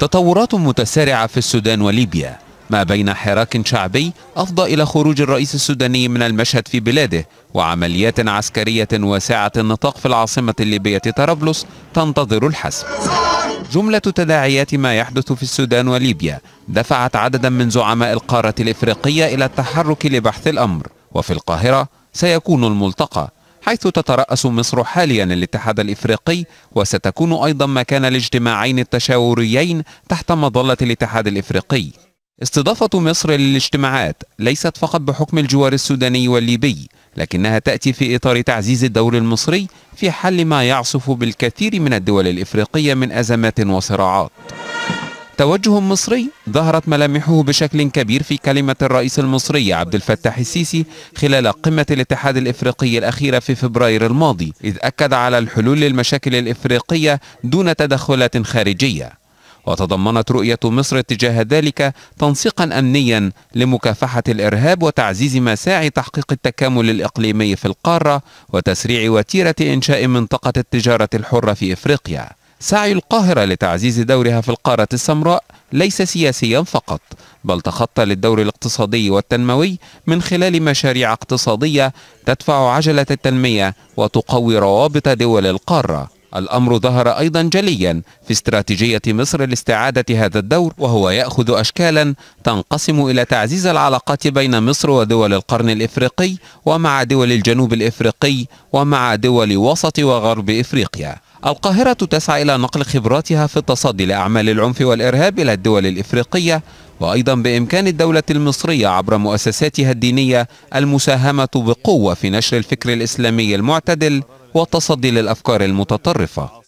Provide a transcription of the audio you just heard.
تطورات متسارعة في السودان وليبيا ما بين حراك شعبي أفضى إلى خروج الرئيس السوداني من المشهد في بلاده وعمليات عسكرية واسعة النطاق في العاصمة الليبية طرابلس تنتظر الحسم جملة تداعيات ما يحدث في السودان وليبيا دفعت عددا من زعماء القارة الإفريقية إلى التحرك لبحث الأمر وفي القاهرة سيكون الملتقى حيث تترأس مصر حاليا الاتحاد الإفريقي وستكون أيضا مكان الاجتماعين التشاوريين تحت مظلة الاتحاد الإفريقي استضافة مصر للاجتماعات ليست فقط بحكم الجوار السوداني والليبي لكنها تأتي في إطار تعزيز الدور المصري في حل ما يعصف بالكثير من الدول الإفريقية من أزمات وصراعات توجه مصري ظهرت ملامحه بشكل كبير في كلمة الرئيس المصري عبد الفتاح السيسي خلال قمة الاتحاد الإفريقي الأخيرة في فبراير الماضي إذ أكد على الحلول للمشاكل الإفريقية دون تدخلات خارجية وتضمنت رؤية مصر تجاه ذلك تنسيقا أمنيا لمكافحة الإرهاب وتعزيز مساعي تحقيق التكامل الإقليمي في القارة وتسريع وتيرة إنشاء منطقة التجارة الحرة في إفريقيا سعي القاهرة لتعزيز دورها في القارة السمراء ليس سياسيا فقط بل تخطى للدور الاقتصادي والتنموي من خلال مشاريع اقتصادية تدفع عجلة التنمية وتقوي روابط دول القارة الأمر ظهر أيضا جليا في استراتيجية مصر لاستعادة هذا الدور وهو يأخذ أشكالا تنقسم إلى تعزيز العلاقات بين مصر ودول القرن الإفريقي ومع دول الجنوب الإفريقي ومع دول وسط وغرب إفريقيا القاهرة تسعى إلى نقل خبراتها في التصدي لأعمال العنف والإرهاب إلى الدول الإفريقية وأيضا بإمكان الدولة المصرية عبر مؤسساتها الدينية المساهمة بقوة في نشر الفكر الإسلامي المعتدل والتصدي للأفكار المتطرفة